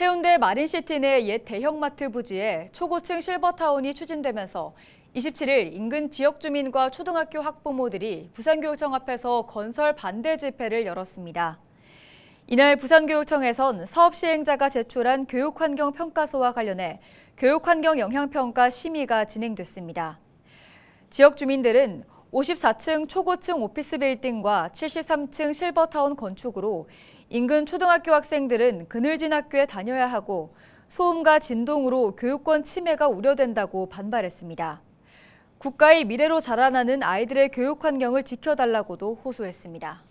해운대 마린시티 내 옛 대형마트 부지에 초고층 실버타운이 추진되면서 27일 인근 지역 주민과 초등학교 학부모들이 부산교육청 앞에서 건설 반대 집회를 열었습니다. 이날 부산교육청에선 사업 시행자가 제출한 교육환경평가서와 관련해 교육환경 영향평가 심의가 진행됐습니다. 지역 주민들은 54층 초고층 오피스 빌딩과 73층 실버타운 건축으로 인근 초등학교 학생들은 그늘진 학교에 다녀야 하고 소음과 진동으로 교육권 침해가 우려된다고 반발했습니다. 국가의 미래로 자라나는 아이들의 교육 환경을 지켜달라고도 호소했습니다.